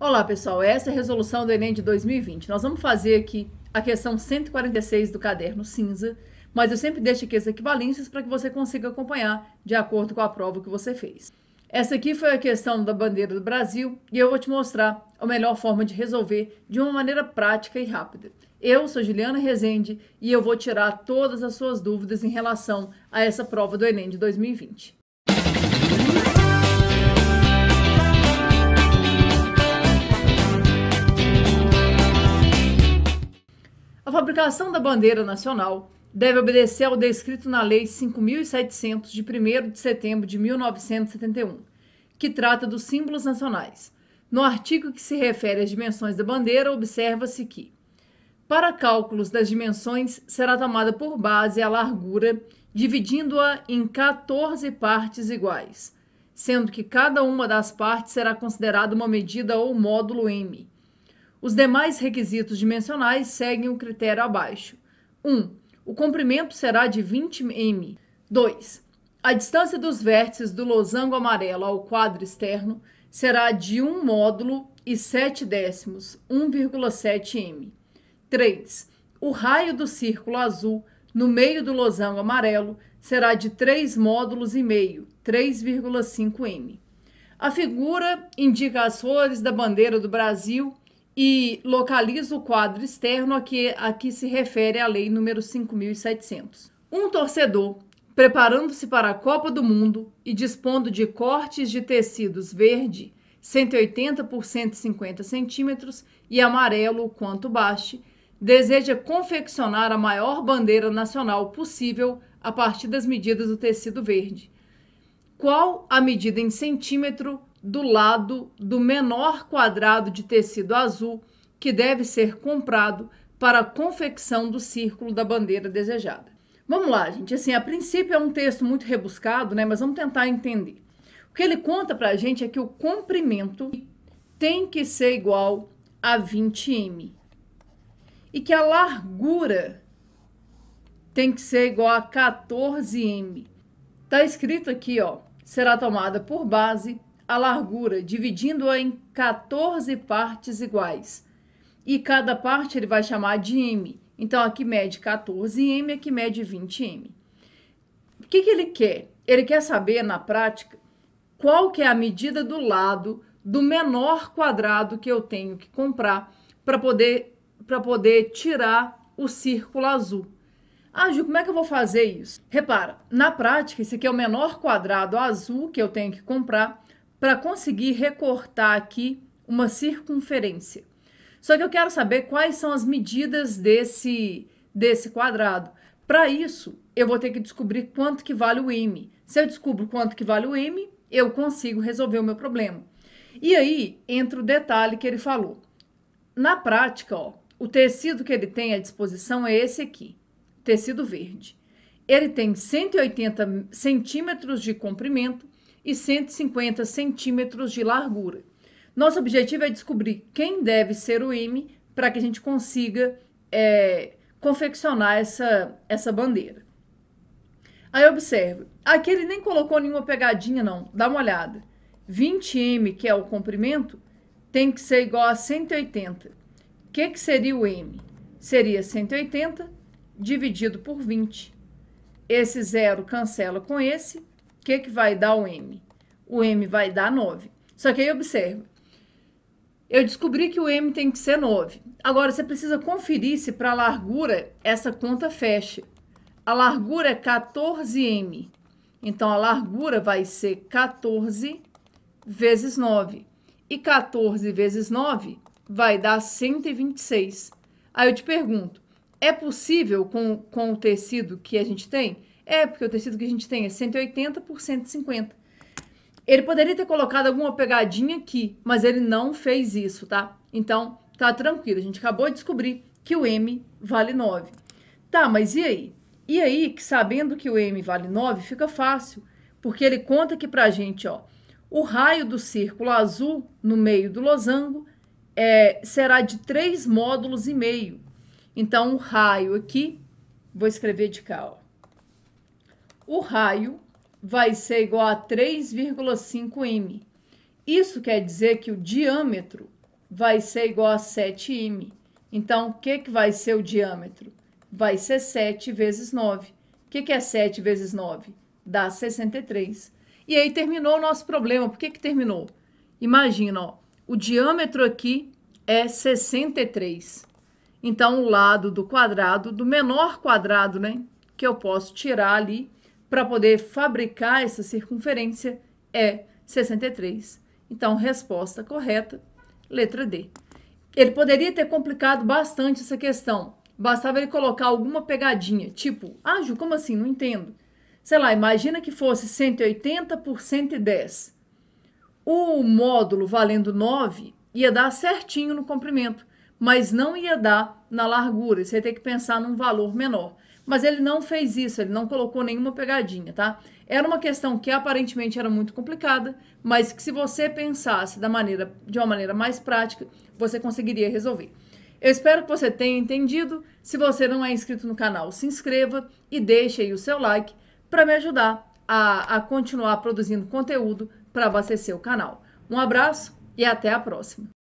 Olá, pessoal. Essa é a resolução do Enem de 2020. Nós vamos fazer aqui a questão 146 do caderno cinza, mas eu sempre deixo aqui as equivalências para que você consiga acompanhar de acordo com a prova que você fez. Essa aqui foi a questão da bandeira do Brasil e eu vou te mostrar a melhor forma de resolver de uma maneira prática e rápida. Eu sou Juliana Rezende e eu vou tirar todas as suas dúvidas em relação a essa prova do Enem de 2020. fabricação da bandeira nacional deve obedecer ao descrito na Lei 5.700, de 1 de setembro de 1971, que trata dos símbolos nacionais. No artigo que se refere às dimensões da bandeira, observa-se que, para cálculos das dimensões, será tomada por base a largura, dividindo-a em 14 partes iguais, sendo que cada uma das partes será considerada uma medida ou módulo M os demais requisitos dimensionais seguem o critério abaixo. 1. Um, o comprimento será de 20 m. 2. A distância dos vértices do losango amarelo ao quadro externo será de 1 um módulo e 7 décimos, 1,7 m. 3. O raio do círculo azul no meio do losango amarelo será de 3 módulos e meio, 3,5 m. A figura indica as cores da bandeira do Brasil e localiza o quadro externo a que, a que se refere a lei número 5.700. Um torcedor, preparando-se para a Copa do Mundo e dispondo de cortes de tecidos verde 180 por 150 centímetros e amarelo quanto baste, deseja confeccionar a maior bandeira nacional possível a partir das medidas do tecido verde. Qual a medida em centímetro do lado do menor quadrado de tecido azul que deve ser comprado para a confecção do círculo da bandeira desejada. Vamos lá, gente. Assim, a princípio é um texto muito rebuscado, né? Mas vamos tentar entender. O que ele conta para a gente é que o comprimento tem que ser igual a 20m e que a largura tem que ser igual a 14m. Tá escrito aqui, ó, será tomada por base a largura, dividindo-a em 14 partes iguais. E cada parte ele vai chamar de m. Então aqui mede 14m, aqui mede 20m. O que, que ele quer? Ele quer saber na prática qual que é a medida do lado do menor quadrado que eu tenho que comprar para poder, para poder tirar o círculo azul. Ah, Ju, como é que eu vou fazer isso? Repara, na prática, esse aqui é o menor quadrado azul que eu tenho que comprar para conseguir recortar aqui uma circunferência. Só que eu quero saber quais são as medidas desse, desse quadrado. Para isso, eu vou ter que descobrir quanto que vale o m. Se eu descubro quanto que vale o m, eu consigo resolver o meu problema. E aí entra o detalhe que ele falou. Na prática, ó, o tecido que ele tem à disposição é esse aqui, tecido verde. Ele tem 180 centímetros de comprimento e 150 centímetros de largura. Nosso objetivo é descobrir quem deve ser o IME para que a gente consiga é, confeccionar essa, essa bandeira. Aí observe, aqui ele nem colocou nenhuma pegadinha não, dá uma olhada. 20M, que é o comprimento, tem que ser igual a 180. O que, que seria o M? Seria 180 dividido por 20. Esse zero cancela com esse, o que, que vai dar o M? O M vai dar 9. Só que aí observa. Eu descobri que o M tem que ser 9. Agora, você precisa conferir se para a largura essa conta fecha. A largura é 14M. Então, a largura vai ser 14 vezes 9. E 14 vezes 9 vai dar 126. Aí eu te pergunto, é possível com, com o tecido que a gente tem é, porque o tecido que a gente tem é 180 por 150. Ele poderia ter colocado alguma pegadinha aqui, mas ele não fez isso, tá? Então, tá tranquilo, a gente acabou de descobrir que o M vale 9. Tá, mas e aí? E aí, que sabendo que o M vale 9, fica fácil, porque ele conta aqui pra gente, ó, o raio do círculo azul no meio do losango é, será de 3 módulos e meio. Então, o raio aqui, vou escrever de cá, ó, o raio vai ser igual a 3,5 m. Isso quer dizer que o diâmetro vai ser igual a 7 m. Então, o que, que vai ser o diâmetro? Vai ser 7 vezes 9. O que, que é 7 vezes 9? Dá 63. E aí terminou o nosso problema. Por que, que terminou? Imagina, ó, o diâmetro aqui é 63. Então, o lado do quadrado, do menor quadrado, né? Que eu posso tirar ali para poder fabricar essa circunferência é 63. Então, resposta correta, letra D. Ele poderia ter complicado bastante essa questão. Bastava ele colocar alguma pegadinha, tipo, ah, Ju, como assim? Não entendo. Sei lá, imagina que fosse 180 por 110. O módulo valendo 9 ia dar certinho no comprimento, mas não ia dar na largura. Você ia ter que pensar num valor menor. Mas ele não fez isso, ele não colocou nenhuma pegadinha, tá? Era uma questão que aparentemente era muito complicada, mas que se você pensasse da maneira, de uma maneira mais prática, você conseguiria resolver. Eu espero que você tenha entendido. Se você não é inscrito no canal, se inscreva e deixe aí o seu like para me ajudar a, a continuar produzindo conteúdo para abastecer o canal. Um abraço e até a próxima!